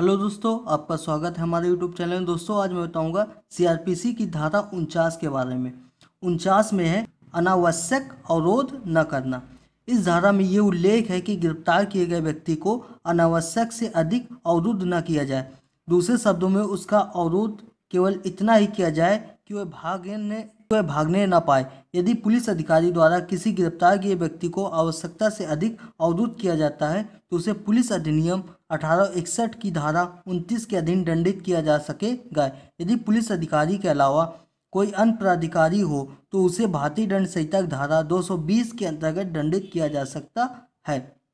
hello दोस्तों आपका स्वागत है हमारे यूट्यूब चैनल में दोस्तों आज मैं बताऊंगा सीआरपीसी की धारा उनचास के बारे में उनचास में है अनावश्यक अवरोध न करना इस धारा में ये उल्लेख है कि गिरफ्तार किए गए व्यक्ति को अनावश्यक से अधिक अवरुद्ध न किया जाए दूसरे शब्दों में उसका अवरोध केवल इतना ही किया जाए कि वह भागने वह भागने ना पाए यदि पुलिस अधिकारी द्वारा किसी गिरफ्तार किए व्यक्ति को आवश्यकता से अधिक अवरुद्ध किया जाता है तो उसे पुलिस अधिनियम अठारह इकसठ की धारा उनतीस के अधीन दंडित किया जा सकेगा यदि पुलिस अधिकारी के अलावा कोई अन्य प्राधिकारी हो तो उसे भारतीय दंड संहिता धारा 220 के अंतर्गत दंडित किया जा सकता है